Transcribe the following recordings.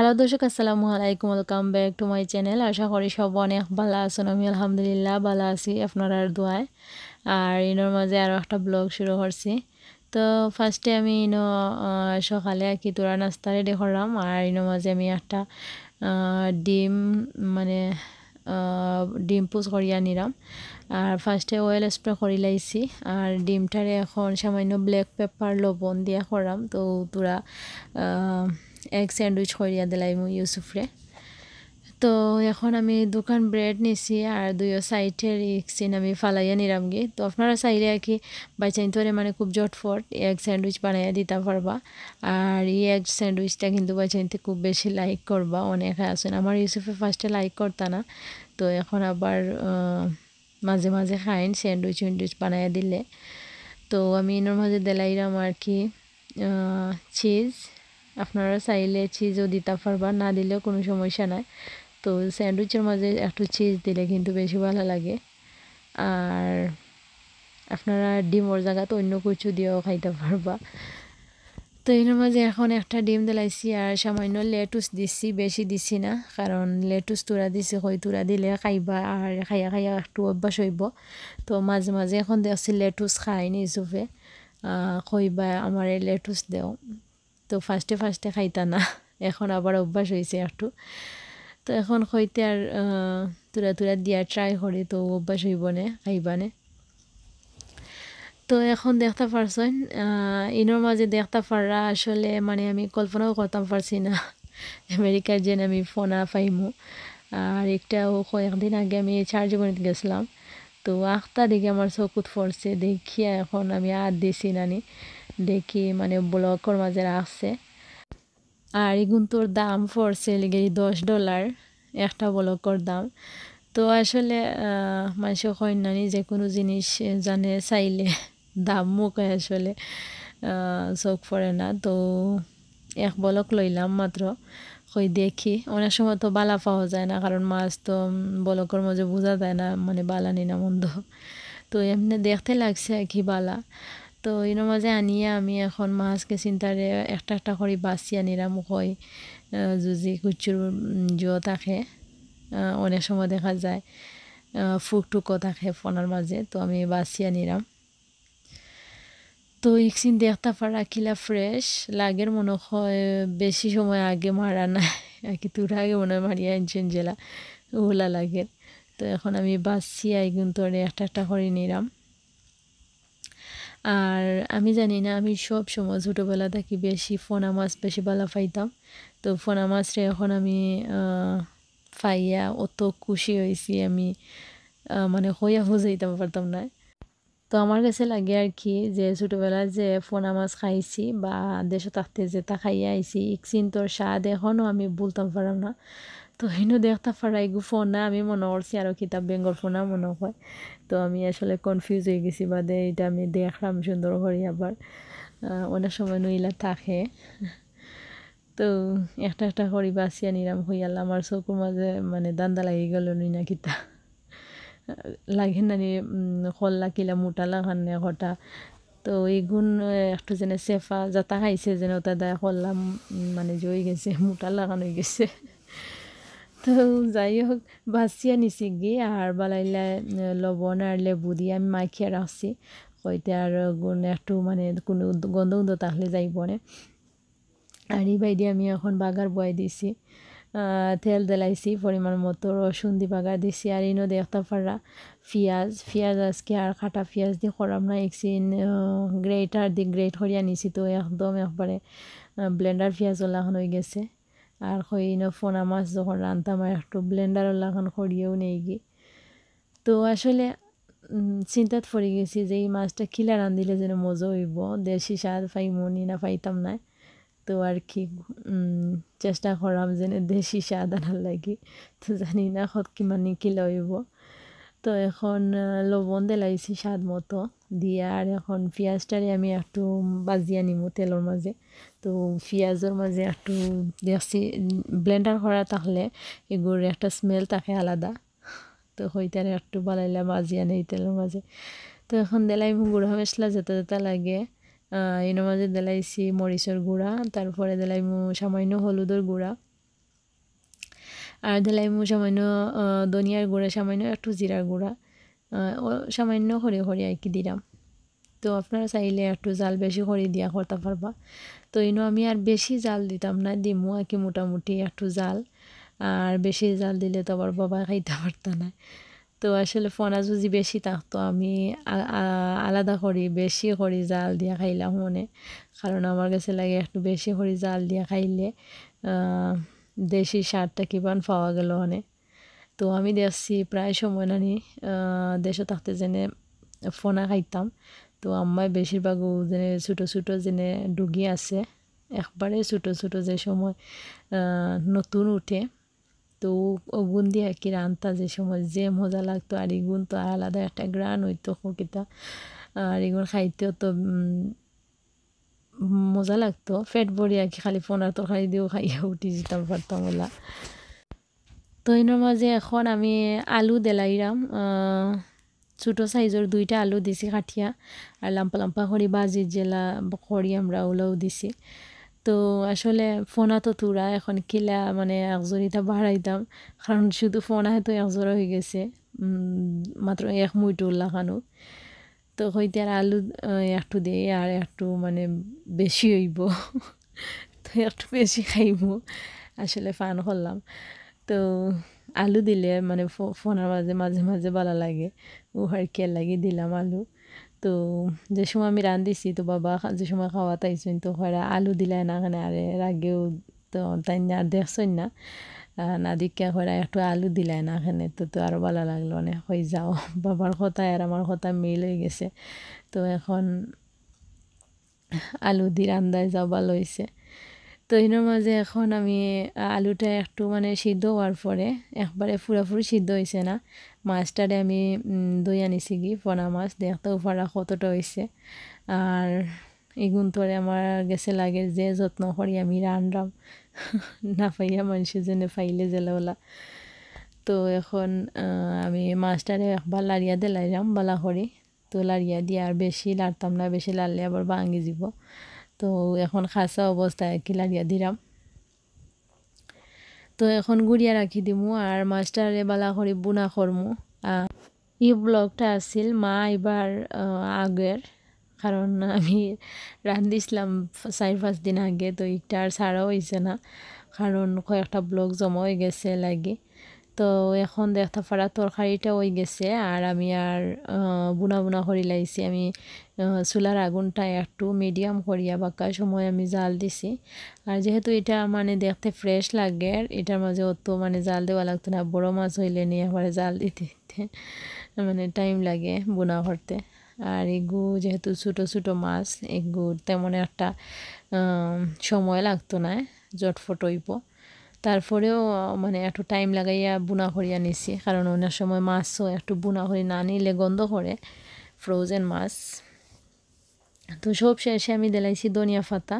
hello দর্শক আসসালামু আলাইকুম welcome back to my channel আশা করি সব অনেক ভালো আছেন আমি আলহামদুলিল্লাহ ভালো আছি আপনার দোয়ায় আর ইনোর মাঝে আরও একটা ব্লগ শুরু করছি তো ফার্স্টে আমি ইনো সকালে আর কি তোরা নাস্তা রেডি করলাম আর ইনোর মাঝে আমি একটা ডিম মানে ডিম পুজ করিয়া নিলাম আর ফার্স্টে অয়েল স্প্রে করি লাইছি আর ডিমটারে এখন সামান্য ব্ল্যাক পেপার লবণ দিয়ে করলাম তো তোরা এক স্যান্ডউইচ করিয়া মো ইউসুফরে তো এখন আমি দোকান ব্রেড নিছি আর দুই সাইটের ইকসিন আমি ফালাইয়া নিলামগে তো আপনারা চাইলে আর কি বাইচাইন ধরে মানে খুব জটফট এক স্যান্ডউইচ বানাইয়া দিতে পারবা আর এই এক স্যান্ডউইচটা কিন্তু বাইচাইনতে খুব বেশি লাইক করবা অনেক আছেন আমার ইউসুফে ফার্স্টে লাইক করতা না তো এখন আবার মাঝে মাঝে খাইন স্যান্ডউইচ উইন্ডউইচ বানাইয়া দিলে তো আমি এর মাঝে দিলাইলাম আর কি চিজ আপনারা চাইলে চিজও দিতে পারবা না দিলেও কোনো সমস্যা নাই তো স্যান্ডউইচের মাঝে একটু চিজ দিলে কিন্তু বেশি ভালো লাগে আর আপনারা ডিমর জায়গাতে অন্য কিছু দিয়েও খাইতে পারবা তো এর মাঝে এখন একটা ডিম দিলাইছি আর সামান্য লেটুস দিছি বেশি দিছি না কারণ লেটুস তুরা দিছি হই তুরা দিলে খাইবা আর খাইয়া খাইয়া একটু অভ্যাস হইব তো মাঝে মাঝে এখন দেখছি লেটুস খাই নি কইবা আমার লেটুস দেও তো ফার্স্টে ফার্স্টে খাইতা না এখন আবার অভ্যাস হয়েছে একটু তো এখন হইতে আর তুরা তুরা দিয়া ট্রাই করে তো অভ্যাস হইব না খাইবানে তো এখন দেখতে পারছেন ইনোর মাঝে দেখতে পাররা আসলে মানে আমি কল্পনাও করতাম পারছি না আমেরিকার যেন আমি ফোনা পাইমু আর একটাও কয়েকদিন আগে আমি চার্জ গণিত গেছিলাম তো আখতা দেখে আমার চকুত পড়ছে দেখিয়া এখন আমি আর দিছি নানি দেখি মানে ব্লকর মাঝে রাখছে আর এগুনটোর দাম সেল গেলি দশ ডলার একটা ব্লকর দাম তো আসলে মানুষের কন্যানি যে কোনো জিনিস জানে চাইলে দাম মুখে আসলে চোখ পড়ে না তো এক বলক লইলাম মাত্র কই দেখি অনেক সময় তো বালা পাওয়া যায় না কারণ মাছ তো বলকর মজে বোঝা যায় না মানে বালা নিনা মন্দ তো এমনি দেখতে লাগছে আর কি বালা তো এর মাঝে আনিয়ে আমি এখন মাছকে চিন্তারে একটা একটা করে বাঁচি আনিলাম হয় যদি কুচুর জো থাকে অনেক সময় দেখা যায় ফুক টুকো থাকে ফোনার মাঝে তো আমি বাঁচি আনিরাম তো ইকসিন দেখতে পারা কিলা ফ্রেশ লাগের মনে হয় বেশি সময় আগে মারা না আর কি তুরা আগে মনে হয় মারিয়া আনছেন জেলা ওলা লাগের তো এখন আমি বাঁচি আইগুন তোরে একটা একটা করে নিলাম আর আমি জানি না আমি সব সময় ছোটোবেলা থাকি বেশি ফোনা মাছ বেশি বেলা পাইতাম তো ফোনা মাছটা এখন আমি পাইয়া অত খুশি হয়েছি আমি মানে হইয়া হুজাইতাম পারতাম না তো আমার কাছে লাগে আর কি যে ছোটোবেলায় যে ফোনা মাছ খাইছি বা দেশে থাকতে যে তা খাইয়া আইছি এক তোর স্বাদ এখনও আমি বলতাম পারাম না তো হেন দেখতে পারাই গু না আমি মনে করছি আরও কিতাব বেঙ্গল ফোনা মনে হয় তো আমি আসলে কনফিউজ হয়ে গেছি বাদে এটা আমি দেখলাম সুন্দর করে আবার অনেক সময় নইলা থাকে তো একটা একটা করি বাঁচিয়া নিরাম হইয়াল আমার চকুর মাঝে মানে দান্দা লাগি গেল নিনা কিতা লাগে না নি খল লাগিলা মোটা লাগান কটা তো গুণ একটু যেন চেফা যাতা খাইছে যেন ওটা দেয় খল্লা মানে জয়ে গেছে মোটা হয়ে গেছে তো যাই হোক বাসিয়া নিছি গে আর বালাইলা লবণ আর লেবু দিয়ে আমি মাখিয়া রাখছি কইতে আর একটু মানে কোনো গন্ধ গন্ধ তাহলে যাইব না আর এই বাইদি আমি এখন বাগার বয়ে দিছি তেল দেলাইছি পরিমাণ মতো রসুন দি বাগার দিছি আর ইনো দেখতে পারা পিঁয়াজ পিঁয়াজ আজকে আর কাটা পিঁয়াজ দি করাম না একসিন গ্রেটার দি গ্রেট করিয়া নিছি তো একদম একবারে ব্লেন্ডার পিঁয়াজ ওলাখন হয়ে গেছে আর না ফোনা মাছ যখন রান্তাম একটু ব্লেন্ডারও লাগান খড়িয়েও নেই গিয়ে তো আসলে চিন্তাত পড়ে গেছি যে এই মাছটা কিলা রান্ধিলে যেন মজা হইব দেশি স্বাদ মনি না পাইতাম না তো আর কি চেষ্টা করাম যেন দেশি স্বাদ আনার লাগি তো জানি না হত কিমানি কিলা হইব তো এখন লবণ দিলাইছি স্বাদ মতো দিয়ে আর এখন পিঁয়াজটারে আমি একটু বাজি নিমু তেলের মাঝে তো পিঁয়াজের মাঝে একটু দেখছি ব্লেন্ডার করা তাহলে এগুলোর একটা স্মেল থাকে আলাদা তো হইতারে একটু বালাইলা আনে এই তেলের মাঝে তো এখন দিলাই গুঁড়া মশলা যেতে যেতে লাগে এর মাঝে দিলাইছি মরিচের গুঁড়া তারপরে দিলাইমু সামান্য হলুদের গুঁড়া আর দিলাইমু সামান্য ধনিয়ার গুঁড়া সামান্য একটু জিরার গুঁড়া সামান্য হরে হরে আর কি দিলাম তো আপনারা চাইলে একটু জাল বেশি করে দিয়া করতে পারবা তো এনেও আমি আর বেশি জাল দিতাম না দিমু আর কি মোটামুটি একটু জাল আর বেশি জাল দিলে তো আবার বাবা খাইতে পারতো না তো আসলে ফোনা যদি বেশি থাকতো আমি আলাদা করি বেশি করি জাল দিয়া খাইলাম মনে কারণ আমার কাছে লাগে একটু বেশি করি জাল দিয়া খাইলে দেশি সারটা পান পাওয়া গেল অনেক তো আমি দেখছি প্রায় সময় নানি দেশে থাকতে যেনে ফোনা খাইতাম তো আম্মায় বেশিরভাগ যেনে ছোটো ছোটো যেনে ডুগি আছে একবারে ছোটো ছোটো যে সময় নতুন উঠে তো ওগুন দিয়ে কি রান্তা যে সময় যে মজা লাগতো আর এগুন তো আলাদা একটা গ্রান হইতো কিতা আর এগুন খাইতেও তো মজা লাগতো ফেট ভরি আর কি খালি ফোনার তরকারি দিয়েও খাইয়া উঠি যেতাম পারতাম ওলা তো এনের মাঝে এখন আমি আলু দেলাইরাম ছোটো সাইজের দুইটা আলু দিছি কাঠিয়া আর লাম্পা লাম্পা খড়ি বাজি জেলা খৰি আমরা ওলাও দিছি তো আসলে ফোনা তো এখন কিলা মানে একজোরিটা বাড়াইতাম কারণ শুধু ফোনা হয়তো একজোড়া হয়ে গেছে মাত্র এক মুইটো লাগানো তো হইতে আর আলু একটু দিয়ে আর একটু মানে বেশি হইব তো একটু বেশি খাইব আসলে ফান করলাম তো আলু দিলে মানে ফোনের মাঝে মাঝে মাঝে ভালো লাগে উহার খেয়াল লাগে দিলাম আলু তো যে সময় আমি রাঁধিছি তো বাবা যে সময় খাওয়া তাইছেন তো হয় আলু দিলে না কেন আরে রাগেও তো তাই না দেখছেন না নাদিকে দীক্ষা করে একটু আলু দিলাই না এখানে তো তো আরও ভালো লাগলো অনেক হয়ে যাও বাবার কথায় আর আমার কথা মিল হয়ে গেছে তো এখন আলু দি রান্দায় যাও ভালো হয়েছে তো এর মাঝে এখন আমি আলুটা একটু মানে সিদ্ধ হওয়ার পরে একবারে পুরাপুরি সিদ্ধ হয়েছে না মাছটারে আমি দই আনিছি কি পোনা মাছ দেখতেও পারা কতটা হয়েছে আর এগুন তোরে আমার গেছে লাগে যে যত্ন করি আমি রানরাম না পাইয়া মানুষের জন্য ফাইলে জেলাওলা তো এখন আমি মাছটারে একবার লাড়িয়া দিলাইলাম বালা করে তো লাড়িয়া দিয়ে আর বেশি লাড়তাম না বেশি লাড়লে আবার ভাঙি যাব তো এখন খাসা অবস্থায় কি লাড়িয়া দিলাম তো এখন গুড়িয়া রাখি দিমু আর মাষ্টাৰে বালা করে বুনা করমু ই ব্লগটা আছিল মা এবার আগের কারণ আমি রান্ধিছিলাম চার পাঁচ দিন আগে তো এটা আর ছাড়াও হয়েছে না কারণ কয়েকটা ব্লগ জমা হয়ে গেছে লাগে তো এখন দেখতে পারা তরকারিটা হয়ে গেছে আর আমি আর বুনা বুনা করি লাইছি আমি চুলার আগুনটা একটু মিডিয়াম করিয়া বাঁকা সময় আমি জাল দিছি আর যেহেতু এটা মানে দেখতে ফ্রেশ লাগে এটার মাঝে অত মানে জাল দেওয়া লাগতো না বড়ো মাছ হইলে নিয়ে আবার জাল দিতে মানে টাইম লাগে বুনা করতে আর এগু যেহেতু ছোটো ছোটো মাছ এগু তেমন একটা সময় লাগতো না জটফট হইব তারপরেও মানে একটু টাইম লাগাইয়া বুনা করিয়া নিছি কারণ অনেক সময় মাছও একটু বুনা করে না নিলে গন্ধ করে ফ্রোজেন মাছ তো সব শেষে আমি দেলাইছি ধনিয়া ফাতা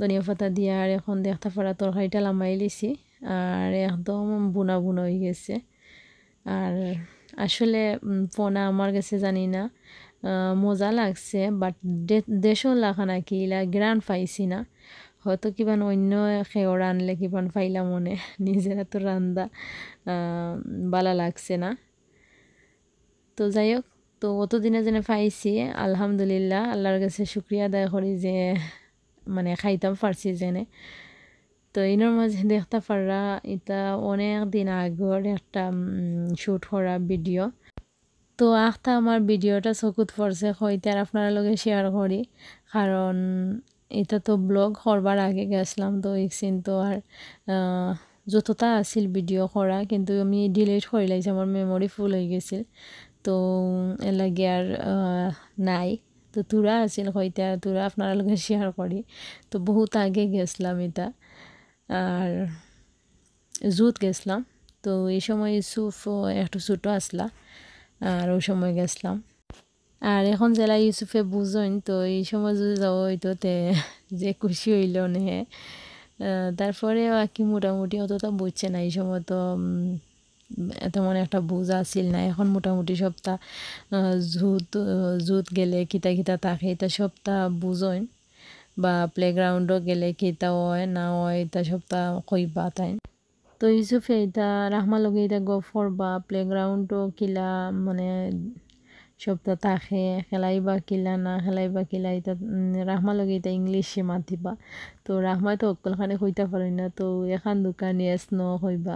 ধনিয়া ফাতা দিয়ে আর এখন দেখতে পারা তরকারিটা লাম্বাই লিছি আর একদম বুনা বুনা হয়ে গেছে আর আসলে পোনা আমার কাছে জানি না মজা লাগছে বাট দেশও লাগা নাকি ইলা গ্রান পাইছি না হয়তো কিবান অন্য সেও রানলে কিবান পাইলাম মনে নিজেরা তো রান্দা বালা লাগছে না তো যাই হোক তো অতদিনে যেন পাইছি আলহামদুলিল্লাহ আল্লাহর কাছে শুক্রিয়া আদায় করি যে মানে খাইতাম পারছি যেনে তো ইনোর মাঝে দেখতে পাররা এটা অনেক দিন আগর একটা শ্যুট করা ভিডিও তো আখতা আমার ভিডিওটা চকুত পড়ছে হইতে আর আপনার লগে শেয়ার করি কারণ এটা তো ব্লগ করবার আগে গেছিলাম তো এক্সিন তো আর যতটা আছিল ভিডিও করা কিন্তু আমি ডিলিট করে লাইছি আমার মেমোরি ফুল হয়ে গেছিল তো এলাগে আর নাই তো তোরা আছিল হইতে আর তোরা আপনার লগে শেয়ার করি তো বহুত আগে গেছিলাম এটা আর জুত গেছিলাম তো এই সময় সুফ একটু ছোটো আসলা আর ওই সময় গেছিলাম আর এখন জেলা ইউসুফে বুঝইন তো এই সময় যদি যাবো হইতো তে যে খুশি হইল নেহে তারপরে আর কি মোটামুটি অতটা বুঝছে না এই সময় তো তেমন একটা বুঝ আসিল না এখন মোটামুটি সপ্তাহ জুত জুত গেলে কিতা কিতা থাকে এটা সপ্তাহ বুঝইন বা প্লেগ্রাউন্ডও গেলে কিতা হয় না হয় এটা সপ্তাহ কইবা তাই তো ইউসুফে এটা রাহমা লগে এটা গফর বা গ্রাউন্ডও কিলা মানে সপ্তাহ তাকে খেলাই বা কিলা না খেলাই বা কিলা এটা রাহমা লগে এটা ইংলিশে মাতিবা তো রাহমাই তো অকলখানে হইতে পারে না তো এখান দোকান এস ন হইবা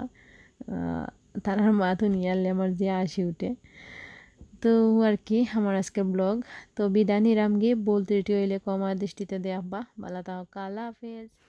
তারার তো নিয়ালে আমার যে আসি উঠে তো আর কি আমার আজকের ব্লগ তো বিদানি রামগে গিয়ে বলতে হইলে কমার দৃষ্টিতে দেখবা বালা তাও কালা হাফেজ